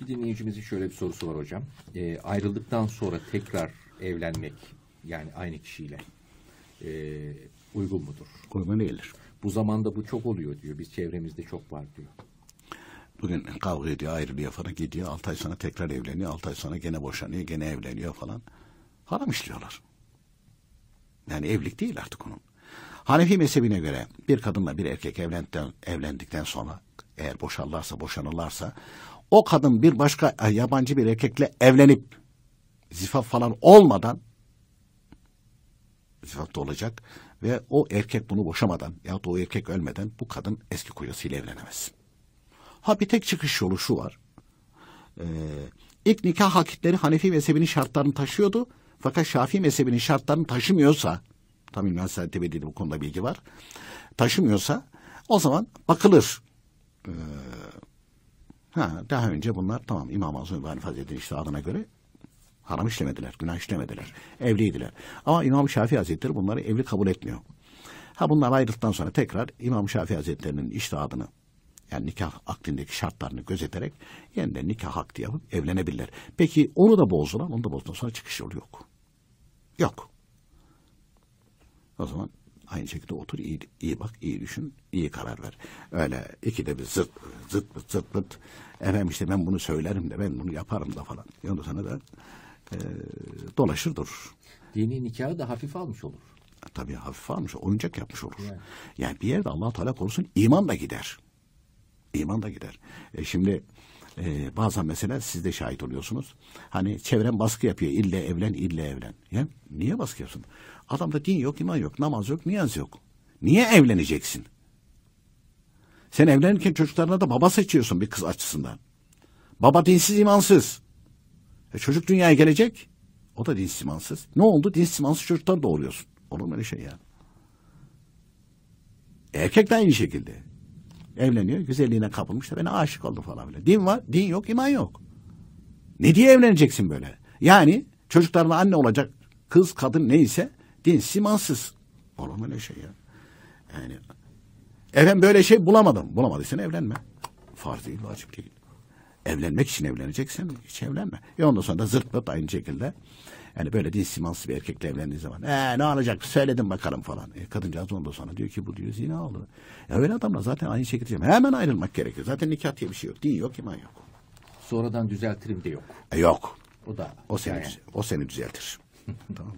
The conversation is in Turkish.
Bir dinleyicimizin şöyle bir sorusu var hocam. E, ayrıldıktan sonra tekrar evlenmek yani aynı kişiyle e, uygun mudur? Uygun değildir. Bu zamanda bu çok oluyor diyor. Biz çevremizde çok var diyor. Bugün kavga ediyor, ayrılıyor falan gidiyor. Altı ay sonra tekrar evleniyor. Altı ay sonra gene boşanıyor, gene evleniyor falan. Haram işliyorlar. Yani evlilik değil artık onun. Hanefi mezhebine göre bir kadınla bir erkek evlendikten, evlendikten sonra eğer boşarlarsa boşanırlarsa o kadın bir başka e, yabancı bir erkekle evlenip zifaf falan olmadan zifafta olacak ve o erkek bunu boşamadan ya da o erkek ölmeden bu kadın eski kocasıyla evlenemez. Ha bir tek çıkış yolu şu var. Ee, ilk nikah hakitleri Hanefi mezhebinin şartlarını taşıyordu. Fakat Şafii mezhebinin şartlarını taşımıyorsa tam İmran Saadet'e bu konuda bilgi var. Taşımıyorsa o zaman bakılır. Ee, ha, daha önce bunlar tamam İmam Azam ve Hanife işte adına göre haram işlemediler, günah işlemediler, evliydiler. Ama İmam Şafii Hazretleri bunları evli kabul etmiyor. Ha bunlar ayrıldıktan sonra tekrar İmam Şafii Hazretleri'nin işte adını yani nikah akdindeki şartlarını gözeterek yeniden nikah akdi yapıp evlenebilirler. Peki onu da bozdular, onu da bozduktan sonra çıkış yolu yok. Yok. O zaman Aynı şekilde otur iyi, iyi bak, iyi düşün, iyi karar ver. Öyle iki de bir zıt zıt zıt zıt, zıt. efendim işte ben bunu söylerim de ben bunu yaparım da falan. yani sonra da e, dolaşır durur. Dini nikahı da hafif almış olur. E, tabii hafif almış, oyuncak yapmış olur. Yani, yani bir yerde Allah Teala korusun iman da gider. iman da gider. E şimdi e, bazen mesela siz de şahit oluyorsunuz. Hani çevren baskı yapıyor. İlle evlen, ille evlen. Ya, niye baskı yapsın? Adamda din yok, iman yok, namaz yok, niyaz yok. Niye evleneceksin? Sen evlenirken çocuklarına da baba seçiyorsun bir kız açısından. Baba dinsiz, imansız. E çocuk dünyaya gelecek. O da dinsiz, imansız. Ne oldu? Dinsiz, imansız çocuklar doğuruyorsun. Olur mu öyle şey ya? Erkek de aynı şekilde evleniyor. Güzelliğine kapılmış da beni aşık oldu falan böyle. Din var, din yok, iman yok. Ne diye evleneceksin böyle? Yani çocuklarına anne olacak kız, kadın neyse din, imansız. Olur mu öyle şey ya? Yani efendim böyle şey bulamadım. Bulamadıysan evlenme. Farz değil, vacip değil. Evlenmek için evleneceksen hiç evlenme. E ondan sonra da zırt pırt aynı şekilde yani böyle dinsimansız bir erkekle evlendiği zaman ee, ne alacak söyledim bakalım falan. E, kadıncağız ondan sonra diyor ki bu diyor zina oldu. Ya öyle adamla zaten aynı şekilde hemen ayrılmak gerekiyor. Zaten nikah diye bir şey yok. Din yok iman yok. Sonradan düzeltirim de yok. E, yok. O da. O seni, yani. o seni düzeltir. tamam